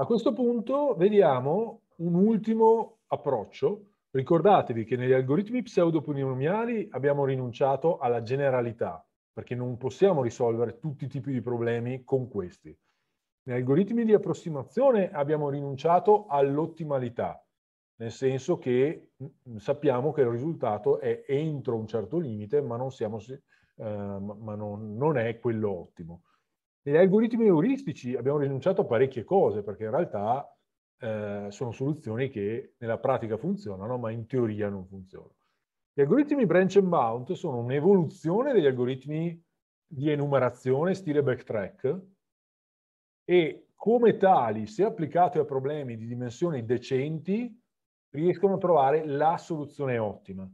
A questo punto vediamo un ultimo approccio. Ricordatevi che negli algoritmi pseudopolinomiali abbiamo rinunciato alla generalità, perché non possiamo risolvere tutti i tipi di problemi con questi. Negli algoritmi di approssimazione abbiamo rinunciato all'ottimalità, nel senso che mm, sappiamo che il risultato è entro un certo limite, ma non, siamo, eh, ma non, non è quello ottimo. Negli algoritmi euristici abbiamo rinunciato a parecchie cose perché in realtà eh, sono soluzioni che nella pratica funzionano ma in teoria non funzionano. Gli algoritmi branch and bound sono un'evoluzione degli algoritmi di enumerazione stile backtrack e come tali, se applicati a problemi di dimensioni decenti, riescono a trovare la soluzione ottima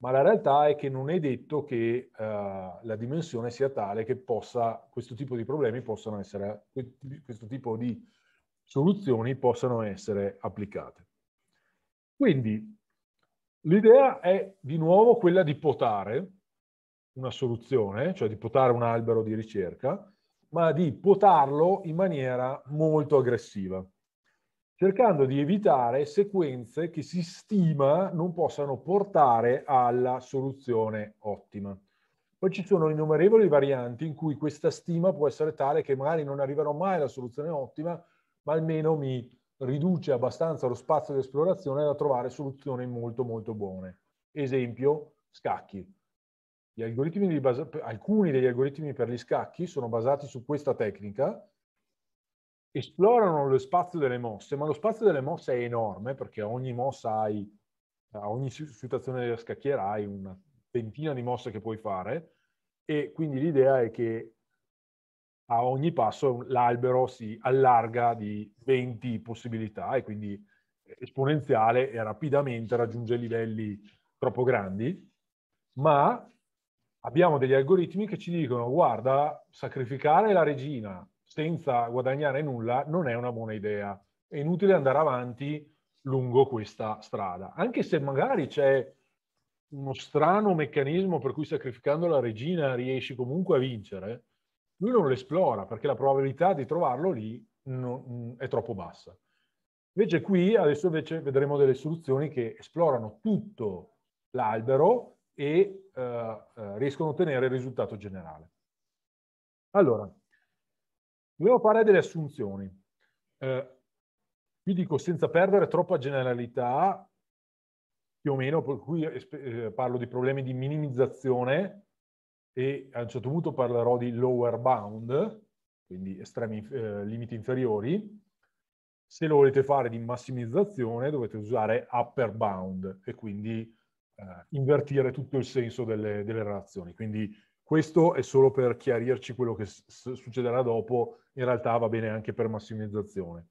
ma la realtà è che non è detto che uh, la dimensione sia tale che possa, questo tipo di problemi possano essere, questo tipo di soluzioni possano essere applicate. Quindi l'idea è di nuovo quella di potare una soluzione, cioè di potare un albero di ricerca, ma di potarlo in maniera molto aggressiva cercando di evitare sequenze che si stima non possano portare alla soluzione ottima. Poi ci sono innumerevoli varianti in cui questa stima può essere tale che magari non arriverò mai alla soluzione ottima, ma almeno mi riduce abbastanza lo spazio di esplorazione da trovare soluzioni molto molto buone. Esempio, scacchi. Algoritmi basa- alcuni degli algoritmi per gli scacchi sono basati su questa tecnica, esplorano lo spazio delle mosse, ma lo spazio delle mosse è enorme perché ogni mossa hai, a ogni situazione della scacchiera hai una ventina di mosse che puoi fare e quindi l'idea è che a ogni passo l'albero si allarga di 20 possibilità e quindi esponenziale e rapidamente raggiunge livelli troppo grandi, ma abbiamo degli algoritmi che ci dicono guarda, sacrificare la regina senza guadagnare nulla non è una buona idea. È inutile andare avanti lungo questa strada, anche se magari c'è uno strano meccanismo per cui sacrificando la regina riesci comunque a vincere, lui non lo esplora perché la probabilità di trovarlo lì non, mm, è troppo bassa. Invece qui adesso invece vedremo delle soluzioni che esplorano tutto l'albero e eh, eh riescono a ottenere il risultato generale. Allora, Volevo fare delle assunzioni. Eh, dico senza perdere troppa generalità, più o meno, per cui eh, eh, parlo di problemi di minimizzazione e a un certo punto parlerò di lower bound, quindi estremi eh, limiti inferiori. Se lo volete fare di massimizzazione dovete usare upper bound e quindi eh, invertire tutto il senso delle, delle relazioni. Quindi questo è solo per chiarirci quello che s- succederà dopo, in realtà va bene anche per massimizzazione.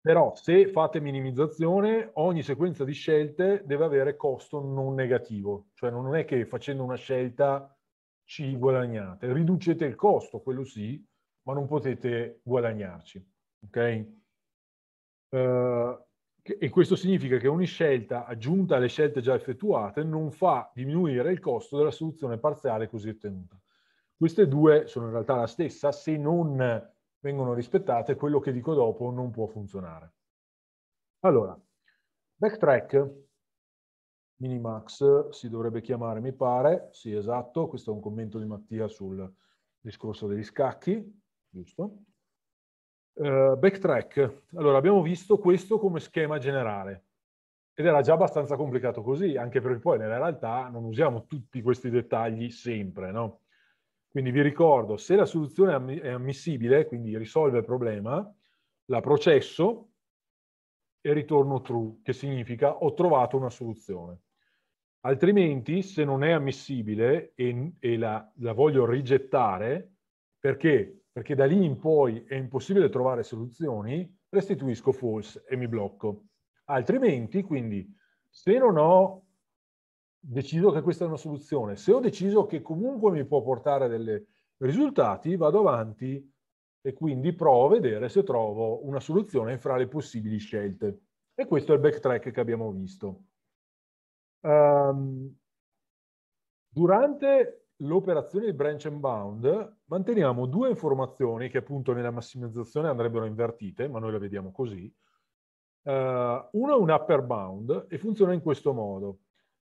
Però se fate minimizzazione, ogni sequenza di scelte deve avere costo non negativo, cioè non è che facendo una scelta ci guadagnate, riducete il costo, quello sì, ma non potete guadagnarci. Ok? Uh, e questo significa che ogni scelta aggiunta alle scelte già effettuate non fa diminuire il costo della soluzione parziale così ottenuta. Queste due sono in realtà la stessa, se non vengono rispettate, quello che dico dopo non può funzionare. Allora, backtrack, Minimax si dovrebbe chiamare, mi pare, sì esatto, questo è un commento di Mattia sul discorso degli scacchi, giusto? Uh, backtrack. Allora, abbiamo visto questo come schema generale ed era già abbastanza complicato così, anche perché poi nella realtà non usiamo tutti questi dettagli sempre, no? Quindi vi ricordo, se la soluzione è ammissibile, quindi risolve il problema, la processo e ritorno true, che significa ho trovato una soluzione. Altrimenti, se non è ammissibile e, e la, la voglio rigettare, perché perché da lì in poi è impossibile trovare soluzioni, restituisco false e mi blocco. Altrimenti, quindi, se non ho deciso che questa è una soluzione, se ho deciso che comunque mi può portare dei risultati, vado avanti e quindi provo a vedere se trovo una soluzione fra le possibili scelte. E questo è il backtrack che abbiamo visto. Um, durante l'operazione di branch and bound manteniamo due informazioni che appunto nella massimizzazione andrebbero invertite, ma noi le vediamo così. Uh, una è un upper bound e funziona in questo modo.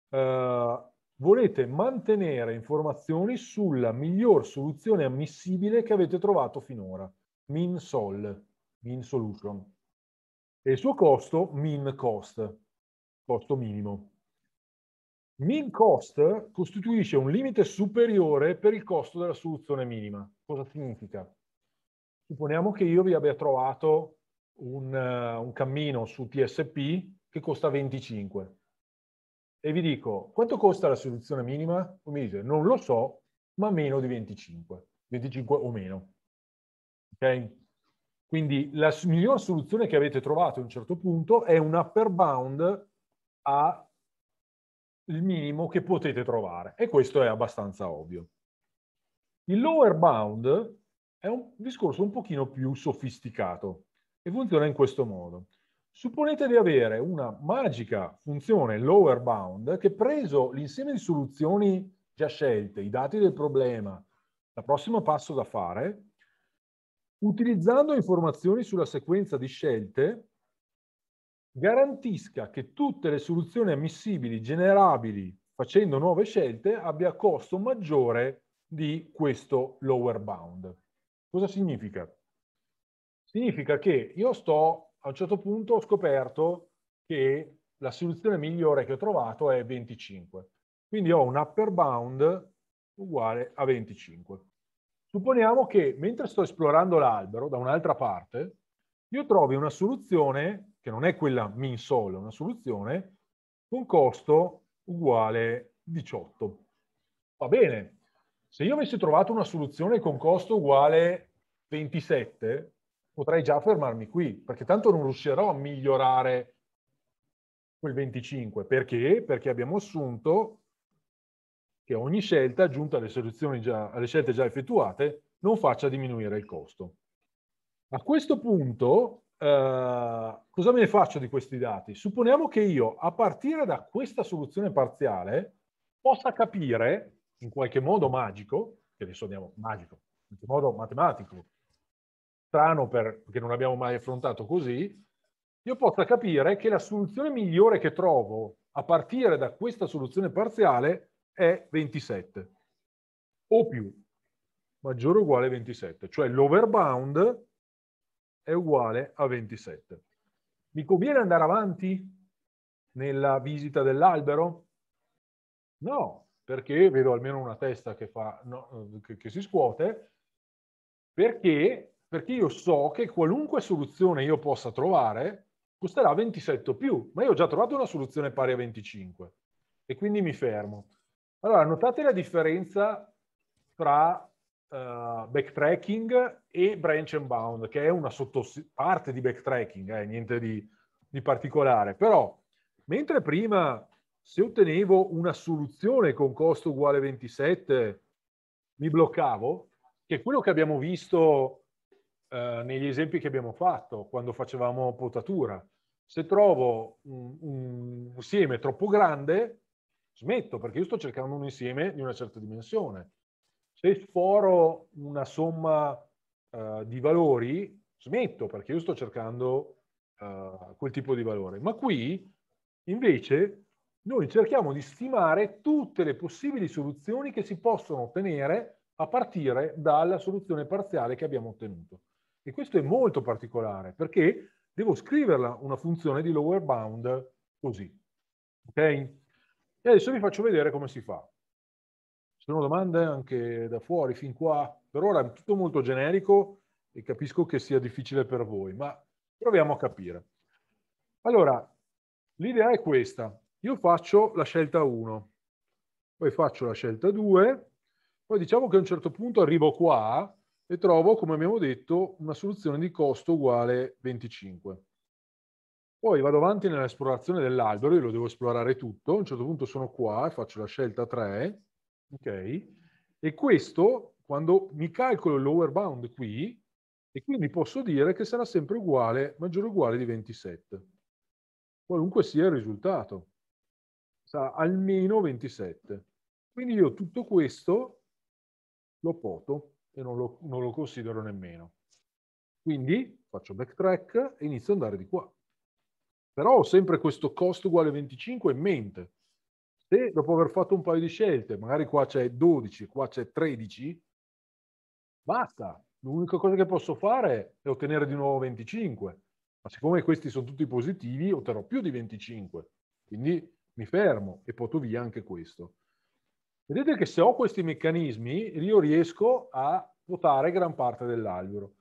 Uh, volete mantenere informazioni sulla miglior soluzione ammissibile che avete trovato finora, min sol, min solution. E il suo costo, min cost, costo minimo. Min cost costituisce un limite superiore per il costo della soluzione minima. Cosa significa? Supponiamo che io vi abbia trovato un, uh, un cammino su TSP che costa 25 e vi dico quanto costa la soluzione minima? Voi mi dite non lo so, ma meno di 25, 25 o meno. Ok? Quindi la miglior soluzione che avete trovato a un certo punto è un upper bound a il minimo che potete trovare e questo è abbastanza ovvio. Il lower bound è un discorso un pochino più sofisticato e funziona in questo modo. Supponete di avere una magica funzione lower bound che preso l'insieme di soluzioni già scelte, i dati del problema, la prossima passo da fare, utilizzando informazioni sulla sequenza di scelte, garantisca che tutte le soluzioni ammissibili generabili facendo nuove scelte abbia costo maggiore di questo lower bound. Cosa significa? Significa che io sto, a un certo punto ho scoperto che la soluzione migliore che ho trovato è 25. Quindi ho un upper bound uguale a 25. Supponiamo che mentre sto esplorando l'albero da un'altra parte, io trovi una soluzione che non è quella min sol, una soluzione, con costo uguale 18. Va bene, se io avessi trovato una soluzione con costo uguale 27, potrei già fermarmi qui, perché tanto non riuscirò a migliorare quel 25. Perché? Perché abbiamo assunto che ogni scelta aggiunta alle, già, alle scelte già effettuate non faccia diminuire il costo. A questo punto eh, cosa me ne faccio di questi dati? Supponiamo che io, a partire da questa soluzione parziale, possa capire, in qualche modo magico, che adesso andiamo magico, in qualche modo matematico, strano per, perché non abbiamo mai affrontato così, io possa capire che la soluzione migliore che trovo a partire da questa soluzione parziale è 27 o più maggiore o uguale 27, cioè l'overbound è uguale a 27. Mi conviene andare avanti nella visita dell'albero? No, perché vedo almeno una testa che, fa, no, che, che si scuote, perché, perché io so che qualunque soluzione io possa trovare costerà 27 o più, ma io ho già trovato una soluzione pari a 25 e quindi mi fermo. Allora, notate la differenza tra uh, backtracking e branch and bound, che è una sottoparte di backtracking, eh, niente di, di particolare. Però, mentre prima, se ottenevo una soluzione con costo uguale a 27, mi bloccavo, che è quello che abbiamo visto eh, negli esempi che abbiamo fatto quando facevamo potatura. Se trovo un, un insieme troppo grande, smetto, perché io sto cercando un insieme di una certa dimensione se sforo una somma uh, di valori, smetto perché io sto cercando uh, quel tipo di valore. Ma qui invece noi cerchiamo di stimare tutte le possibili soluzioni che si possono ottenere a partire dalla soluzione parziale che abbiamo ottenuto. E questo è molto particolare perché devo scriverla una funzione di lower bound così. Ok? E adesso vi faccio vedere come si fa sono domande anche da fuori, fin qua. Per ora è tutto molto generico e capisco che sia difficile per voi, ma proviamo a capire. Allora, l'idea è questa. Io faccio la scelta 1, poi faccio la scelta 2, poi diciamo che a un certo punto arrivo qua e trovo, come abbiamo detto, una soluzione di costo uguale 25. Poi vado avanti nell'esplorazione dell'albero, io lo devo esplorare tutto, a un certo punto sono qua e faccio la scelta 3, ok? E questo, quando mi calcolo il lower bound qui, e quindi posso dire che sarà sempre uguale, maggiore o uguale di 27, qualunque sia il risultato. Sarà almeno 27. Quindi io tutto questo lo poto e non lo, non lo considero nemmeno. Quindi faccio backtrack e inizio ad andare di qua. Però ho sempre questo costo uguale a 25 in mente se dopo aver fatto un paio di scelte, magari qua c'è 12, qua c'è 13, basta. L'unica cosa che posso fare è ottenere di nuovo 25. Ma siccome questi sono tutti positivi, otterrò più di 25. Quindi mi fermo e porto via anche questo. Vedete che se ho questi meccanismi, io riesco a votare gran parte dell'albero.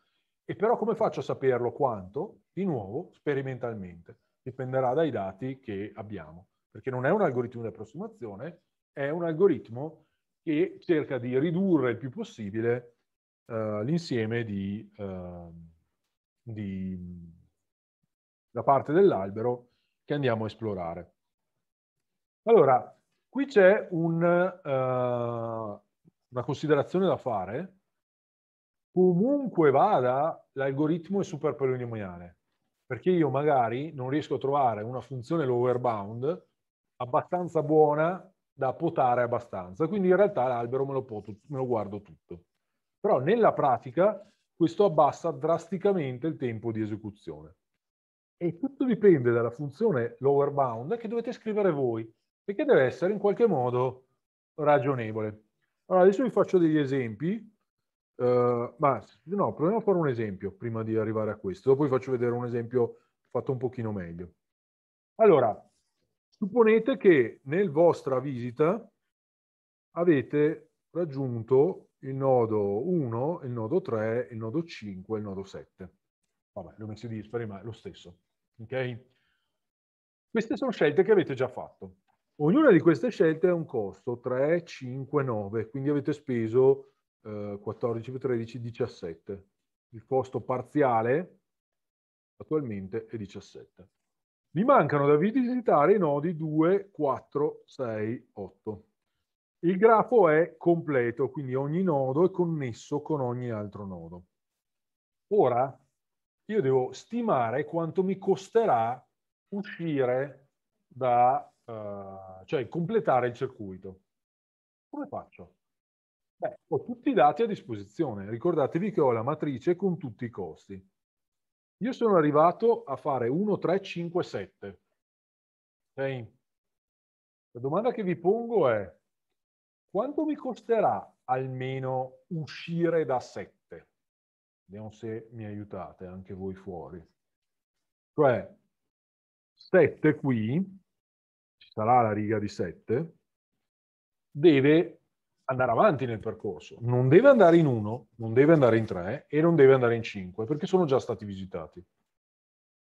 E però come faccio a saperlo quanto? Di nuovo, sperimentalmente. Dipenderà dai dati che abbiamo perché non è un algoritmo di approssimazione, è un algoritmo che cerca di ridurre il più possibile uh, l'insieme di, uh, di, la parte dell'albero che andiamo a esplorare. Allora, qui c'è un, uh, una considerazione da fare. Comunque vada, l'algoritmo è super polinomiale, perché io magari non riesco a trovare una funzione lower bound abbastanza buona da potare abbastanza, quindi in realtà l'albero me lo, poto, me lo guardo tutto. Però nella pratica questo abbassa drasticamente il tempo di esecuzione. E tutto dipende dalla funzione lower bound che dovete scrivere voi, e che deve essere in qualche modo ragionevole. Allora, adesso vi faccio degli esempi, uh, ma no, proviamo a fare un esempio prima di arrivare a questo, dopo vi faccio vedere un esempio fatto un pochino meglio. Allora, Supponete che nel vostra visita avete raggiunto il nodo 1, il nodo 3, il nodo 5, il nodo 7. Vabbè, li messo messi dispari, ma è lo stesso. Ok? Queste sono scelte che avete già fatto. Ognuna di queste scelte ha un costo 3, 5, 9, quindi avete speso eh, 14, 13, 17. Il costo parziale attualmente è 17. Mi mancano da visitare i nodi 2, 4, 6, 8. Il grafo è completo, quindi ogni nodo è connesso con ogni altro nodo. Ora io devo stimare quanto mi costerà uscire da, eh, cioè completare il circuito. Come faccio? Beh, ho tutti i dati a disposizione. Ricordatevi che ho la matrice con tutti i costi. Io sono arrivato a fare 1, 3, 5, 7. Okay. La domanda che vi pongo è quanto mi costerà almeno uscire da 7? Vediamo se mi aiutate anche voi fuori. Cioè, 7 qui, ci sarà la riga di 7, deve andare avanti nel percorso. Non deve andare in uno, non deve andare in tre e non deve andare in cinque perché sono già stati visitati.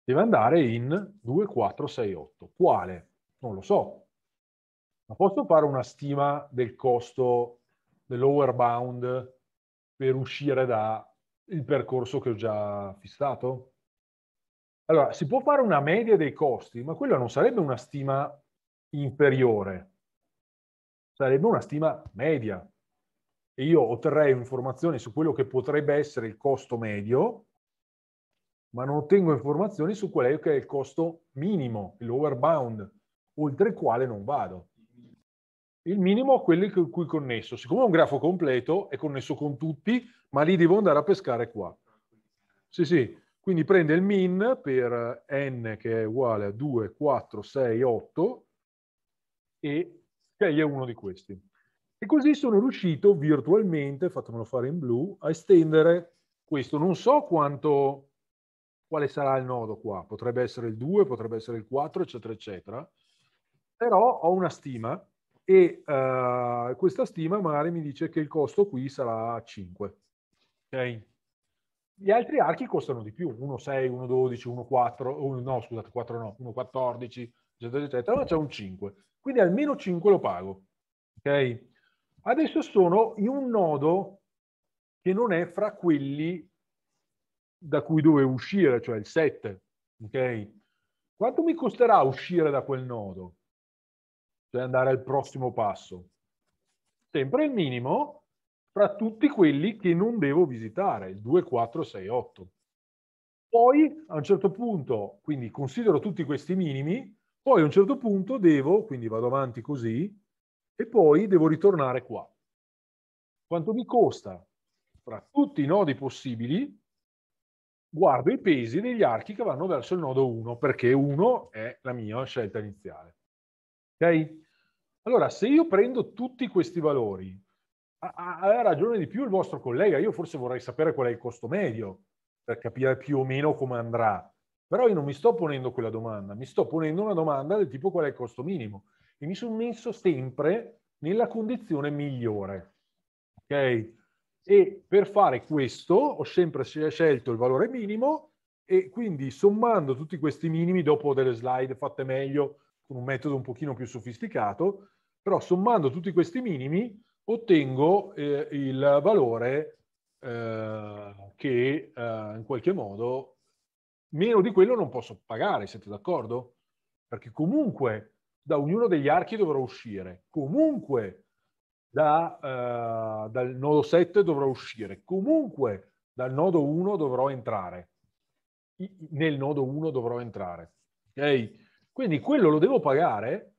Deve andare in 2, 4, 6, 8. Quale? Non lo so. Ma posso fare una stima del costo dell'over bound per uscire dal percorso che ho già fissato? Allora, si può fare una media dei costi, ma quella non sarebbe una stima inferiore, Sarebbe una stima media. E io otterrei informazioni su quello che potrebbe essere il costo medio, ma non ottengo informazioni su quello che è il costo minimo, il lower bound, oltre il quale non vado. Il minimo è quello con cui connesso. Siccome è un grafo completo, è connesso con tutti, ma lì devo andare a pescare qua. Sì, sì. Quindi prende il min per n che è uguale a 2, 4, 6, 8 e lei è uno di questi. E così sono riuscito virtualmente, fatemelo fare in blu, a estendere questo. Non so quanto, quale sarà il nodo qua, potrebbe essere il 2, potrebbe essere il 4, eccetera, eccetera. Però ho una stima e uh, questa stima magari mi dice che il costo qui sarà 5. Ok? Gli altri archi costano di più, 1,6, 1,12, 1,4, no scusate, 4 no, 1,14, eccetera, eccetera, allora c'è un 5. Quindi almeno 5 lo pago. Ok? Adesso sono in un nodo che non è fra quelli da cui dovevo uscire, cioè il 7. Ok? Quanto mi costerà uscire da quel nodo? Cioè andare al prossimo passo? Sempre il minimo fra tutti quelli che non devo visitare, il 2, 4, 6, 8. Poi a un certo punto, quindi considero tutti questi minimi, poi a un certo punto devo, quindi vado avanti così, e poi devo ritornare qua. Quanto mi costa? Fra tutti i nodi possibili, guardo i pesi degli archi che vanno verso il nodo 1, perché 1 è la mia scelta iniziale. Ok? Allora, se io prendo tutti questi valori, ha ragione di più il vostro collega, io forse vorrei sapere qual è il costo medio, per capire più o meno come andrà. Però io non mi sto ponendo quella domanda, mi sto ponendo una domanda del tipo qual è il costo minimo e mi sono messo sempre nella condizione migliore. Ok? E per fare questo ho sempre scelto il valore minimo e quindi sommando tutti questi minimi dopo delle slide fatte meglio con un metodo un pochino più sofisticato, però sommando tutti questi minimi ottengo eh, il valore eh, che eh, in qualche modo meno di quello non posso pagare, siete d'accordo? Perché comunque da ognuno degli archi dovrò uscire, comunque da, eh, dal nodo 7 dovrò uscire, comunque dal nodo 1 dovrò entrare, nel nodo 1 dovrò entrare. Okay? Quindi quello lo devo pagare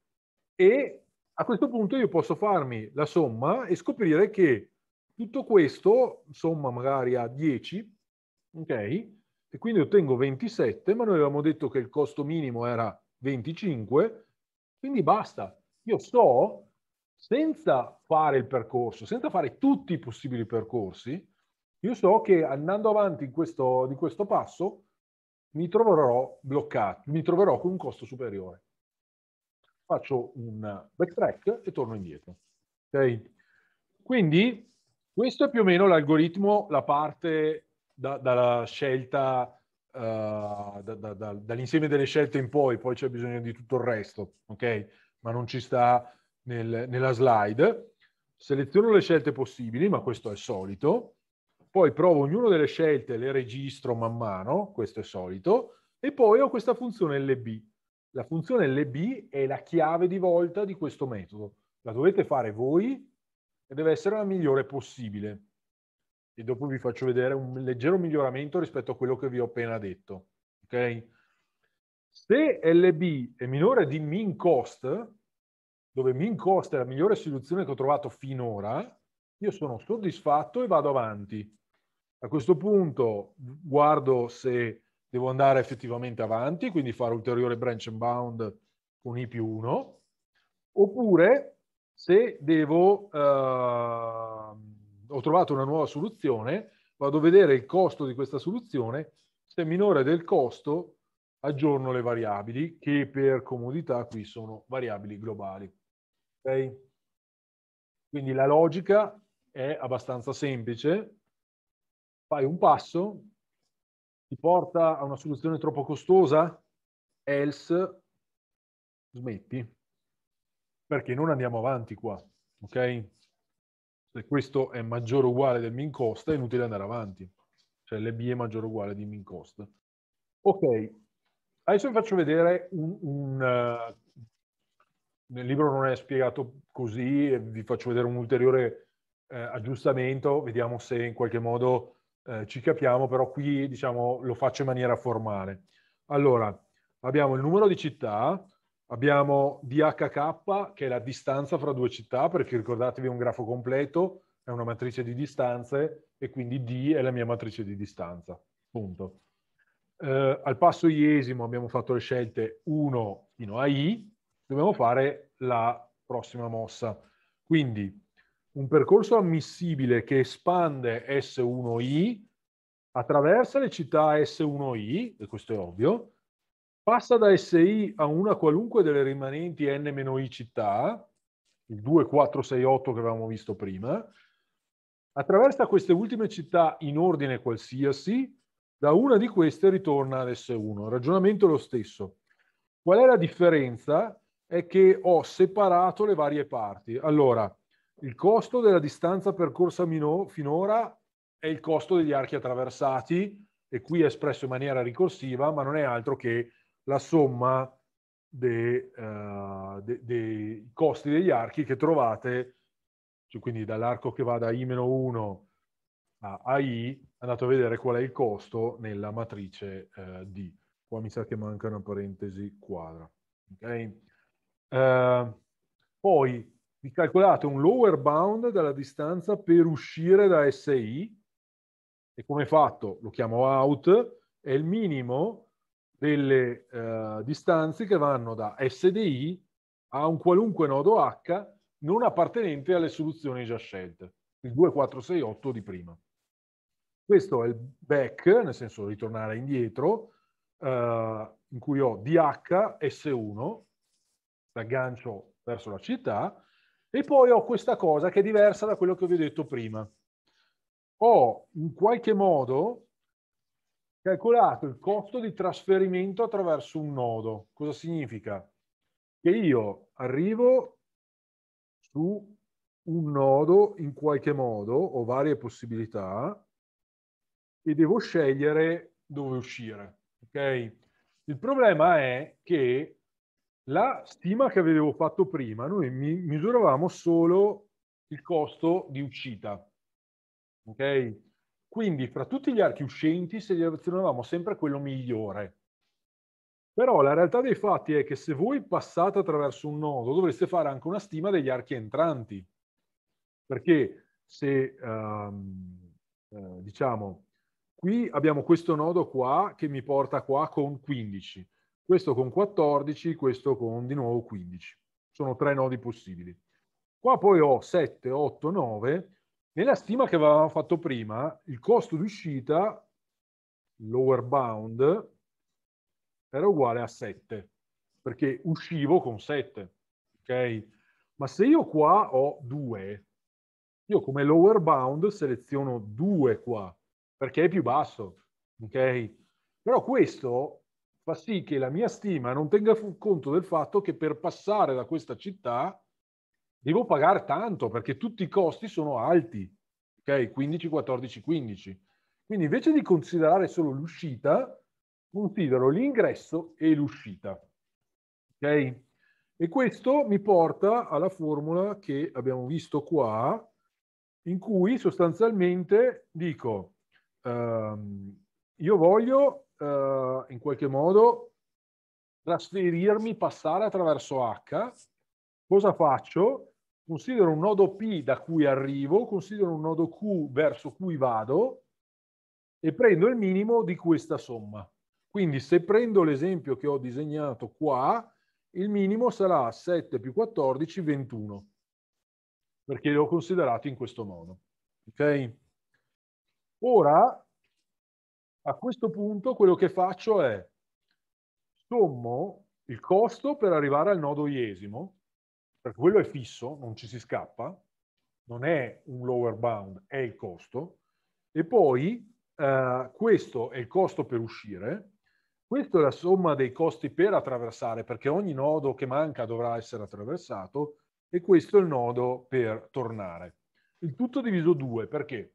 e a questo punto io posso farmi la somma e scoprire che tutto questo, somma magari a 10, ok? e quindi ottengo 27, ma noi avevamo detto che il costo minimo era 25, quindi basta. Io sto, senza fare il percorso, senza fare tutti i possibili percorsi, io so che andando avanti in questo, di questo passo mi troverò bloccato, mi troverò con un costo superiore. Faccio un backtrack e torno indietro. Okay? Quindi questo è più o meno l'algoritmo, la parte da, dalla scelta, uh, da, da, dall'insieme delle scelte in poi, poi c'è bisogno di tutto il resto, ok? Ma non ci sta nel, nella slide. Seleziono le scelte possibili, ma questo è solito. Poi provo ognuna delle scelte, le registro man mano, questo è solito. E poi ho questa funzione LB. La funzione LB è la chiave di volta di questo metodo. La dovete fare voi e deve essere la migliore possibile e dopo vi faccio vedere un leggero miglioramento rispetto a quello che vi ho appena detto. Ok? Se LB è minore di min cost, dove min cost è la migliore soluzione che ho trovato finora, io sono soddisfatto e vado avanti. A questo punto guardo se devo andare effettivamente avanti, quindi fare ulteriore branch and bound con I più 1, oppure se devo... Uh, ho trovato una nuova soluzione, vado a vedere il costo di questa soluzione, se è minore del costo aggiorno le variabili che per comodità qui sono variabili globali. Okay? Quindi la logica è abbastanza semplice, fai un passo, ti porta a una soluzione troppo costosa, else smetti, perché non andiamo avanti qua, ok? se questo è maggiore o uguale del min cost, è inutile andare avanti. Cioè l'EB è maggiore o uguale di min cost. Ok, adesso vi faccio vedere un... un eh, nel libro non è spiegato così, vi faccio vedere un ulteriore eh, aggiustamento, vediamo se in qualche modo eh, ci capiamo, però qui diciamo, lo faccio in maniera formale. Allora, abbiamo il numero di città, Abbiamo DHK, che è la distanza fra due città, perché ricordatevi è un grafo completo, è una matrice di distanze e quindi D è la mia matrice di distanza. Punto. Eh, al passo iesimo abbiamo fatto le scelte 1 fino a I, dobbiamo fare la prossima mossa. Quindi un percorso ammissibile che espande S1I attraversa le città S1I, e questo è ovvio, Passa da SI a una qualunque delle rimanenti n-i città, il 2468 che avevamo visto prima, attraversa queste ultime città in ordine qualsiasi, da una di queste ritorna ad S1. ragionamento lo stesso. Qual è la differenza? È che ho separato le varie parti. Allora, il costo della distanza percorsa finora è il costo degli archi attraversati, e qui è espresso in maniera ricorsiva, ma non è altro che la somma dei, uh, eh, de, dei costi degli archi che trovate, cioè quindi dall'arco che va da I-1 a I, andate a vedere qual è il costo nella matrice uh, D. Qua mi sa che manca una parentesi quadra. Okay? Uh, poi vi calcolate un lower bound della distanza per uscire da SI, e come fatto lo chiamo out, è il minimo delle eh, distanze che vanno da SDI a un qualunque nodo H non appartenente alle soluzioni già scelte, il 2468 di prima. Questo è il back, nel senso ritornare indietro, eh, in cui ho DH S1, l'aggancio verso la città, e poi ho questa cosa che è diversa da quello che vi ho detto prima. Ho in qualche modo calcolato il costo di trasferimento attraverso un nodo. Cosa significa? Che io arrivo su un nodo in qualche modo, ho varie possibilità, e devo scegliere dove uscire. Okay? Il problema è che la stima che avevo fatto prima, noi misuravamo solo il costo di uscita. Okay? Quindi fra tutti gli archi uscenti selezionavamo sempre quello migliore. Però la realtà dei fatti è che se voi passate attraverso un nodo dovreste fare anche una stima degli archi entranti. Perché se, um, eh, diciamo, qui abbiamo questo nodo qua che mi porta qua con 15, questo con 14, questo con di nuovo 15. Sono tre nodi possibili. Qua poi ho 7, 8, 9, nella stima che avevamo fatto prima, il costo di uscita, lower bound, era uguale a 7, perché uscivo con 7, ok? Ma se io qua ho 2, io come lower bound seleziono 2 qua, perché è più basso, ok? Però questo fa sì che la mia stima non tenga conto del fatto che per passare da questa città devo pagare tanto perché tutti i costi sono alti, ok? 15, 14, 15. Quindi invece di considerare solo l'uscita, considero l'ingresso e l'uscita, ok? E questo mi porta alla formula che abbiamo visto qua, in cui sostanzialmente dico, ehm, io voglio eh, in qualche modo trasferirmi, passare attraverso H, cosa faccio? considero un nodo P da cui arrivo, considero un nodo Q verso cui vado e prendo il minimo di questa somma. Quindi se prendo l'esempio che ho disegnato qua, il minimo sarà 7 più 14, 21, perché l'ho considerato in questo modo. Ok? Ora, a questo punto, quello che faccio è sommo il costo per arrivare al nodo iesimo, perché quello è fisso, non ci si scappa, non è un lower bound, è il costo, e poi eh, questo è il costo per uscire, questa è la somma dei costi per attraversare, perché ogni nodo che manca dovrà essere attraversato, e questo è il nodo per tornare. Il tutto diviso 2, perché?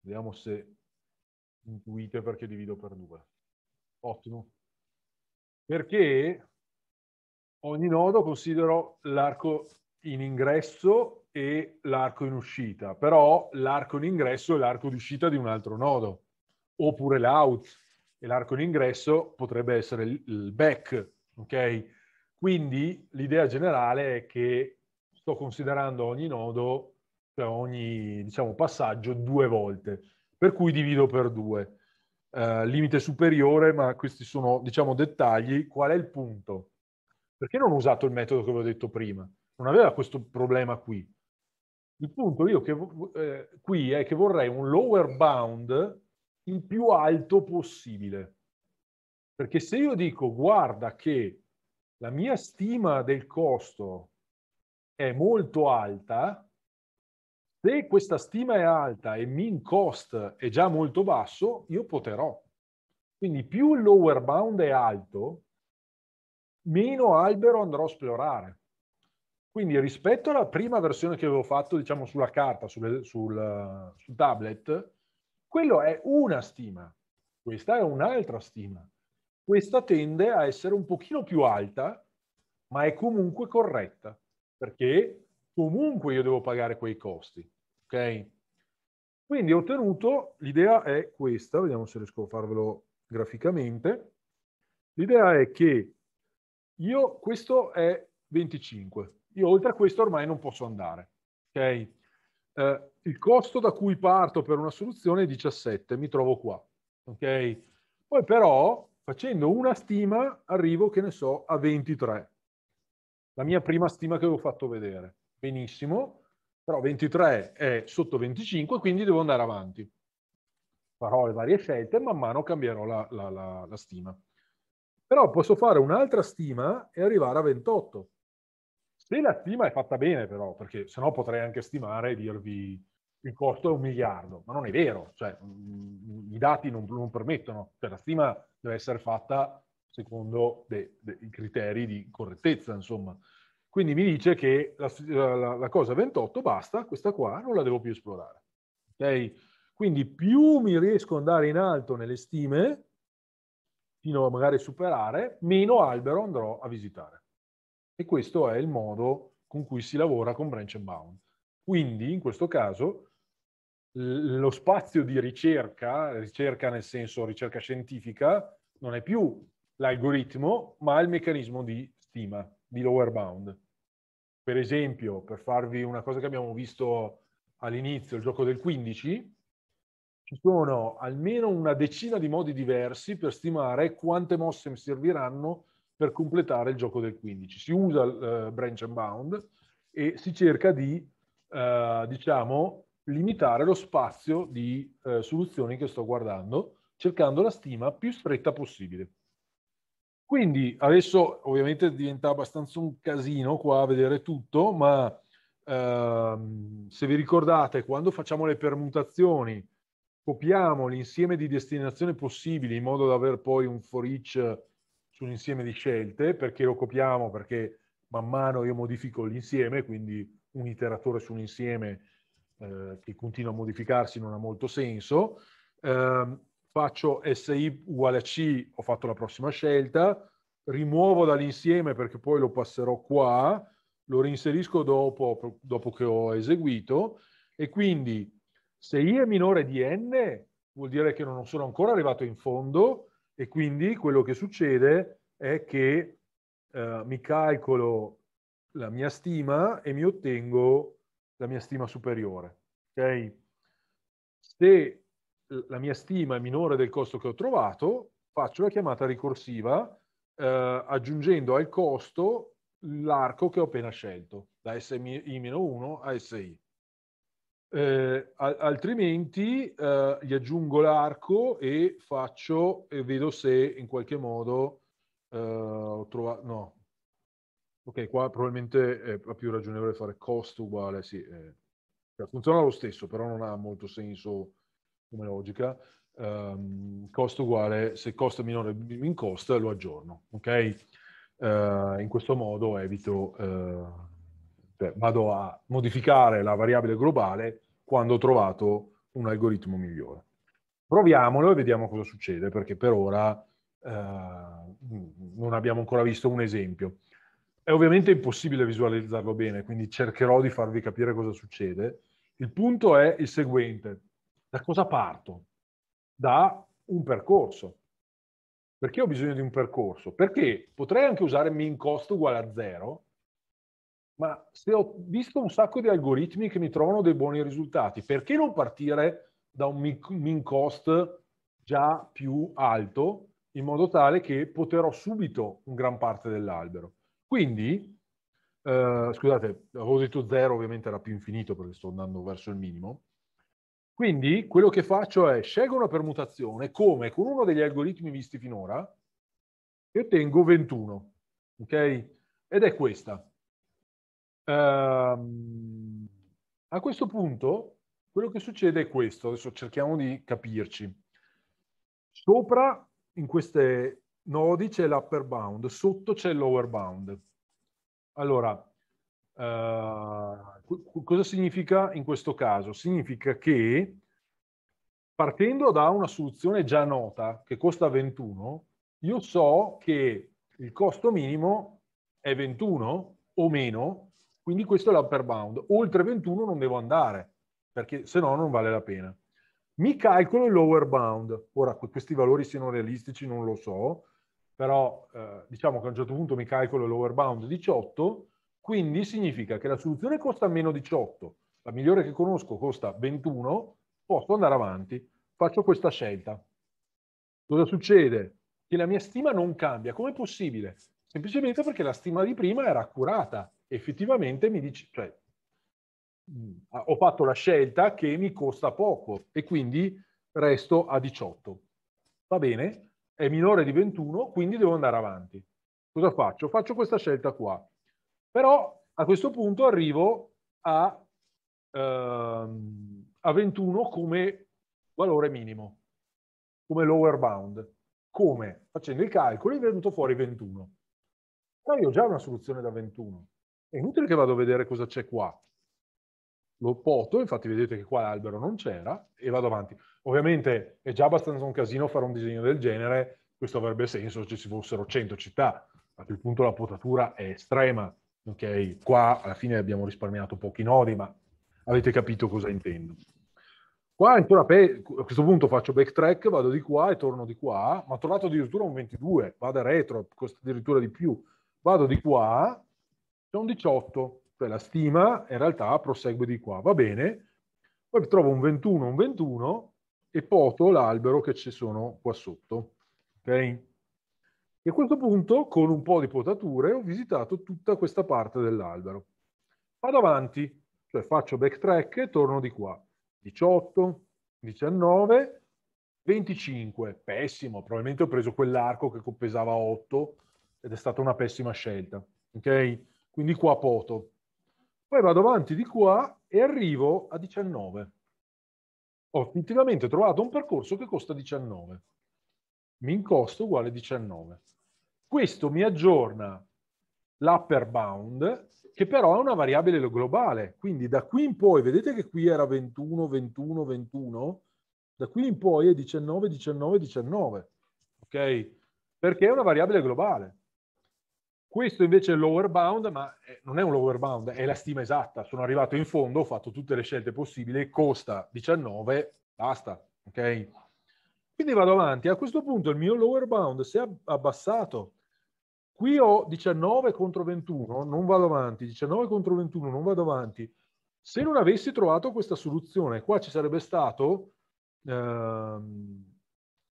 Vediamo se intuite perché divido per 2. Ottimo. Perché ogni nodo considero l'arco in ingresso e l'arco in uscita, però l'arco in ingresso è l'arco di uscita di un altro nodo, oppure l'out, e l'arco in ingresso potrebbe essere il back, ok? Quindi l'idea generale è che sto considerando ogni nodo, cioè ogni diciamo, passaggio due volte, per cui divido per due. Uh, limite superiore, ma questi sono diciamo dettagli. Qual è il punto? perché non ho usato il metodo che avevo detto prima? Non aveva questo problema qui. Il punto io che, eh, qui è che vorrei un lower bound il più alto possibile. Perché se io dico guarda che la mia stima del costo è molto alta, se questa stima è alta e min cost è già molto basso, io poterò. Quindi più il lower bound è alto, meno albero andrò a esplorare. Quindi rispetto alla prima versione che avevo fatto, diciamo sulla carta, sul, sul, sul tablet, quello è una stima, questa è un'altra stima. Questa tende a essere un pochino più alta, ma è comunque corretta, perché comunque io devo pagare quei costi, ok? Quindi ho ottenuto, l'idea è questa, vediamo se riesco a farvelo graficamente, l'idea è che io, questo è 25. Io oltre a questo ormai non posso andare. Okay? Eh, il costo da cui parto per una soluzione è 17, mi trovo qua. Okay? Poi però, facendo una stima, arrivo, che ne so, a 23. La mia prima stima che avevo fatto vedere. Benissimo, però 23 è sotto 25, quindi devo andare avanti. Farò le varie scelte, man mano cambierò la, la, la, la stima. Però posso fare un'altra stima e arrivare a 28. Se la stima è fatta bene però, perché sennò potrei anche stimare e dirvi il costo è un miliardo, ma non è vero, cioè, mm, i dati non, non permettono, cioè, la stima deve essere fatta secondo i criteri di correttezza, insomma. Quindi mi dice che la, la, la, cosa 28 basta, questa qua non la devo più esplorare. Okay? Quindi più mi riesco ad andare in alto nelle stime, fino a magari superare, meno albero andrò a visitare. E questo è il modo con cui si lavora con branch and bound. Quindi, in questo caso, lo spazio di ricerca, ricerca nel senso ricerca scientifica, non è più l'algoritmo, ma il meccanismo di stima, di lower bound. Per esempio, per farvi una cosa che abbiamo visto all'inizio, il gioco del 15, ci sono almeno una decina di modi diversi per stimare quante mosse mi serviranno per completare il gioco del 15. Si usa il uh, eh, branch and bound e si cerca di, uh, diciamo, limitare lo spazio di uh, soluzioni che sto guardando, cercando la stima più stretta possibile. Quindi adesso ovviamente diventa abbastanza un casino qua a vedere tutto, ma ehm, se vi ricordate, quando facciamo le permutazioni, copiamo l'insieme di destinazioni possibili in modo da avere poi un for each sull'insieme di scelte, perché lo copiamo, perché man mano io modifico l'insieme, quindi un iteratore sull'insieme eh, che continua a modificarsi non ha molto senso. Eh, faccio SI uguale a C, ho fatto la prossima scelta, rimuovo dall'insieme perché poi lo passerò qua, lo reinserisco dopo, dopo che ho eseguito e quindi se i è minore di n, vuol dire che non sono ancora arrivato in fondo e quindi quello che succede è che eh, mi calcolo la mia stima e mi ottengo la mia stima superiore. Okay? Se la mia stima è minore del costo che ho trovato, faccio la chiamata ricorsiva eh, aggiungendo al costo l'arco che ho appena scelto, da si 1 a SI. Eh, altrimenti eh, gli aggiungo l'arco e faccio e vedo se in qualche modo eh, ho trovato... No. Ok, qua probabilmente è più ragionevole fare costo uguale, sì. Eh. Cioè, funziona lo stesso, però non ha molto senso come logica. Um, ehm, costo uguale, se costa minore in cost lo aggiorno, ok? Uh, in questo modo evito... Uh, cioè, vado a modificare la variabile globale quando ho trovato un algoritmo migliore. Proviamolo e vediamo cosa succede, perché per ora eh, non abbiamo ancora visto un esempio. È ovviamente impossibile visualizzarlo bene, quindi cercherò di farvi capire cosa succede. Il punto è il seguente. Da cosa parto? Da un percorso. Perché ho bisogno di un percorso? Perché potrei anche usare min cost uguale a zero, ma se ho visto un sacco di algoritmi che mi trovano dei buoni risultati, perché non partire da un min cost già più alto in modo tale che poterò subito un gran parte dell'albero? Quindi, eh, scusate, avevo detto zero, ovviamente era più infinito perché sto andando verso il minimo. Quindi quello che faccio è scelgo una permutazione come con uno degli algoritmi visti finora e ottengo 21, ok? Ed è questa. Ehm, a questo punto, quello che succede è questo, adesso cerchiamo di capirci. Sopra, in queste nodi, c'è l'upper bound, sotto c'è lower bound. Allora, uh, cosa significa in questo caso? Significa che partendo da una soluzione già nota, che costa 21, io so che il costo minimo è 21 o meno quindi questo è l'upper bound. Oltre 21 non devo andare, perché se no non vale la pena. Mi calcolo il lower bound. Ora, questi valori siano realistici non lo so, però eh, diciamo che a un certo punto mi calcolo il lower bound 18, quindi significa che la soluzione costa meno 18, la migliore che conosco costa 21, posso andare avanti, faccio questa scelta. Cosa succede? Che la mia stima non cambia. Com'è possibile? Semplicemente perché la stima di prima era accurata effettivamente mi dice, cioè, mm, ah, ho fatto la scelta che mi costa poco e quindi resto a 18. Va bene, è minore di 21, quindi devo andare avanti. Cosa faccio? Faccio questa scelta qua. Però a questo punto arrivo a, ehm, a 21 come valore minimo, come lower bound. Come? Facendo i calcoli è venuto fuori 21. Ma io ho già una soluzione da 21. È inutile che vado a vedere cosa c'è qua. Lo poto, infatti vedete che qua l'albero non c'era, e vado avanti. Ovviamente è già abbastanza un casino fare un disegno del genere, questo avrebbe senso se ci fossero 100 città. A quel punto la potatura è estrema, ok? Qua alla fine abbiamo risparmiato pochi nodi, ma avete capito cosa intendo. Qua ancora pe- a questo punto faccio backtrack, vado di qua e torno di qua, ma ho trovato addirittura un 22, vado a retro, costa addirittura di più. Vado di qua, un 18, cioè la stima in realtà prosegue di qua, va bene, poi trovo un 21, un 21 e poto l'albero che ci sono qua sotto, ok? E a questo punto, con un po' di potature, ho visitato tutta questa parte dell'albero. Vado avanti, cioè faccio backtrack e torno di qua. 18, 19, 25. Pessimo, probabilmente ho preso quell'arco che pesava 8 ed è stata una pessima scelta. Ok? quindi qua poto. Poi vado avanti di qua e arrivo a 19. Ho effettivamente trovato un percorso che costa 19. Mi incosto uguale 19. Questo mi aggiorna l'upper bound, che però è una variabile globale. Quindi da qui in poi, vedete che qui era 21, 21, 21? Da qui in poi è 19, 19, 19. Ok? Perché è una variabile globale. Questo invece è il lower bound, ma eh, non è un lower bound, è la stima esatta. Sono arrivato in fondo, ho fatto tutte le scelte possibili, costa 19, basta, ok? Quindi vado avanti. A questo punto il mio lower bound si è abbassato. Qui ho 19 contro 21, non vado avanti. 19 contro 21, non vado avanti. Se non avessi trovato questa soluzione, qua ci sarebbe stato eh,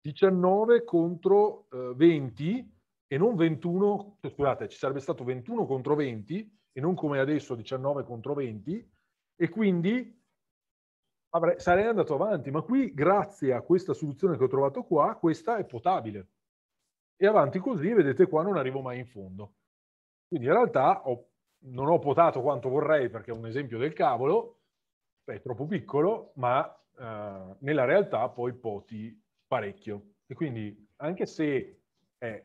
19 contro eh, 20, e non 21, cioè, scusate, ci sarebbe stato 21 contro 20 e non come adesso 19 contro 20 e quindi avrei, sarei andato avanti, ma qui grazie a questa soluzione che ho trovato qua, questa è potabile. E avanti così, vedete qua, non arrivo mai in fondo. Quindi in realtà ho, non ho potato quanto vorrei perché è un esempio del cavolo, è troppo piccolo, ma eh, nella realtà poi poti parecchio. E quindi anche se è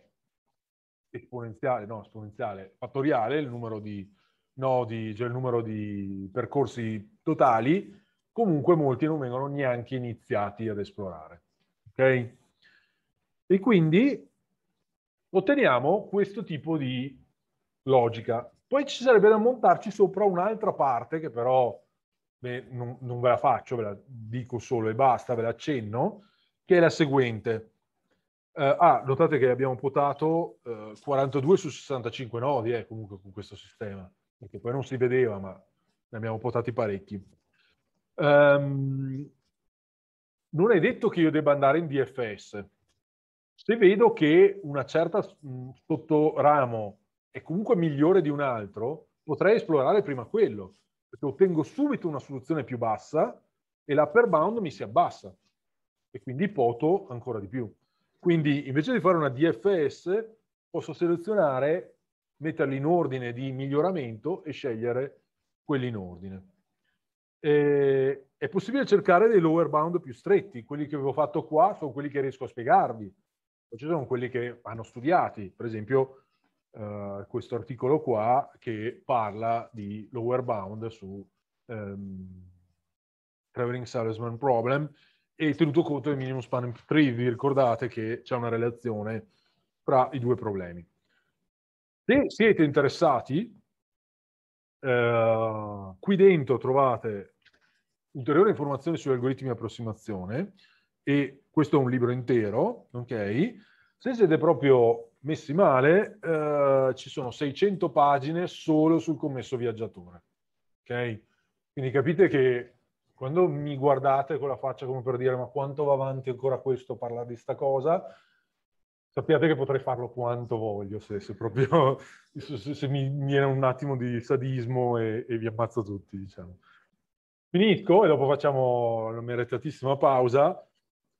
esponenziale, no, esponenziale, fattoriale, il numero di nodi, cioè il numero di percorsi totali, comunque molti non vengono neanche iniziati ad esplorare. Ok? E quindi otteniamo questo tipo di logica. Poi ci sarebbe da montarci sopra un'altra parte che però beh, non, non ve la faccio, ve la dico solo e basta, ve la accenno, che è la seguente. Uh, ah, notate che abbiamo potato uh, eh, 42 su 65 nodi eh, comunque con questo sistema, perché poi non si vedeva, ma ne abbiamo potati parecchi. Um, non è detto che io debba andare in DFS. Se vedo che una certa mh, mm, sottoramo è comunque migliore di un altro, potrei esplorare prima quello, perché ottengo subito una soluzione più bassa e l'upper bound mi si abbassa e quindi poto ancora di più. Quindi invece di fare una DFS posso selezionare, metterli in ordine di miglioramento e scegliere quelli in ordine. E è possibile cercare dei lower bound più stretti, quelli che avevo fatto qua sono quelli che riesco a spiegarvi, poi ci sono quelli che hanno studiati, per esempio eh, questo articolo qua che parla di lower bound su ehm, Traveling Salesman Problem, e tenuto conto del minimum spanning tree. Vi ricordate che c'è una relazione tra i due problemi. Se siete interessati, eh, qui dentro trovate ulteriori informazioni sugli algoritmi di approssimazione e questo è un libro intero, ok? Se siete proprio messi male, eh, ci sono 600 pagine solo sul commesso viaggiatore, ok? Quindi capite che quando mi guardate con la faccia come per dire ma quanto va avanti ancora questo parlare di sta cosa, sappiate che potrei farlo quanto voglio, se, se proprio se, se mi viene un attimo di sadismo e, e vi ammazzo tutti, diciamo. Finisco e dopo facciamo una meritatissima pausa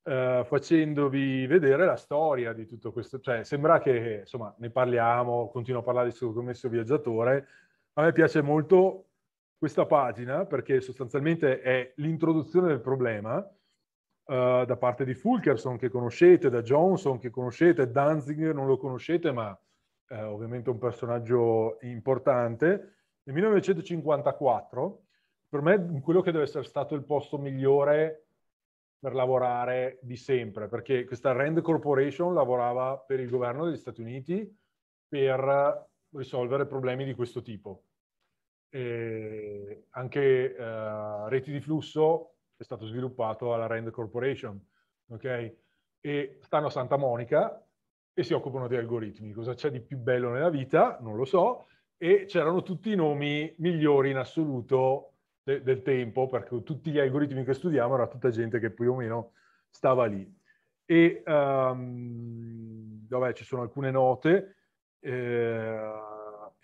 eh, facendovi vedere la storia di tutto questo. Cioè, sembra che, insomma, ne parliamo, continuo a parlare di questo commesso viaggiatore. A me piace molto questa pagina perché sostanzialmente è l'introduzione del problema uh, da parte di Fulkerson che conoscete, da Johnson che conoscete, Danzinger non lo conoscete ma eh, ovviamente un personaggio importante. Nel 1954, per me quello che deve essere stato il posto migliore per lavorare di sempre, perché questa Rand Corporation lavorava per il governo degli Stati Uniti per risolvere problemi di questo tipo e anche uh, reti di flusso è stato sviluppato alla Rand Corporation, ok? E stanno a Santa Monica e si occupano di algoritmi. Cosa c'è di più bello nella vita? Non lo so. E c'erano tutti i nomi migliori in assoluto de- del tempo, perché tutti gli algoritmi che studiamo era tutta gente che più o meno stava lì. E um, vabbè, ci sono alcune note. Eh,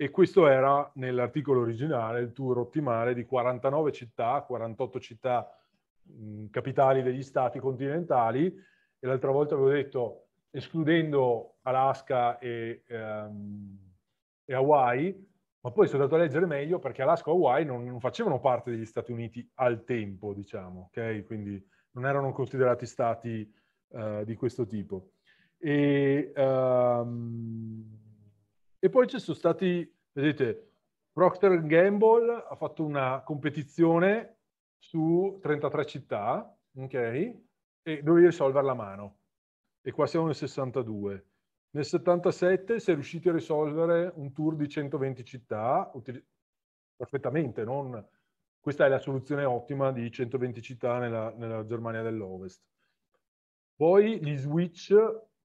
e questo era nell'articolo originale il tour ottimale di 49 città, 48 città mh, capitali degli stati continentali e l'altra volta avevo detto escludendo Alaska e, ehm, e Hawaii, ma poi sono andato a leggere meglio perché Alaska e Hawaii non, non, facevano parte degli Stati Uniti al tempo, diciamo, ok? Quindi non erano considerati stati eh, di questo tipo. E, ehm, e poi ci sono stati Vedete, Procter Gamble ha fatto una competizione su 33 città, ok? E dovevi risolvere la mano. E qua siamo nel 62. Nel 77 si è riusciti a risolvere un tour di 120 città, perfettamente, non... questa è la soluzione ottima di 120 città nella, nella Germania dell'Ovest. Poi gli switch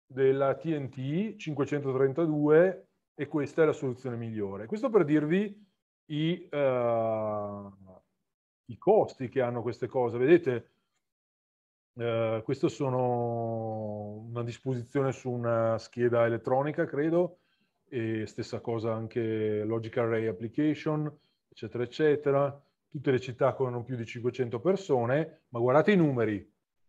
della TNT 532 e questa è la soluzione migliore. Questo per dirvi i, uh, i costi che hanno queste cose. Vedete, uh, eh, queste sono una disposizione su una scheda elettronica, credo, e stessa cosa anche Logic Array Application, eccetera, eccetera. Tutte le città con più di 500 persone, ma guardate i numeri.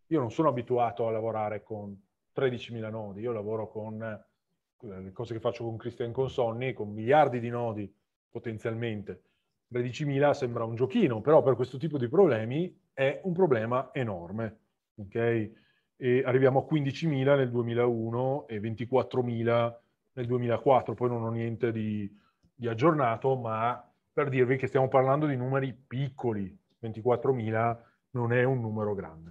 Io non sono abituato a lavorare con 13.000 nodi, io lavoro con le cose che faccio con Christian Consonni, con miliardi di nodi potenzialmente, 13.000 sembra un giochino, però per questo tipo di problemi è un problema enorme. Okay? E arriviamo a 15.000 nel 2001 e 24.000 nel 2004, poi non ho niente di, di aggiornato, ma per dirvi che stiamo parlando di numeri piccoli, 24.000 non è un numero grande.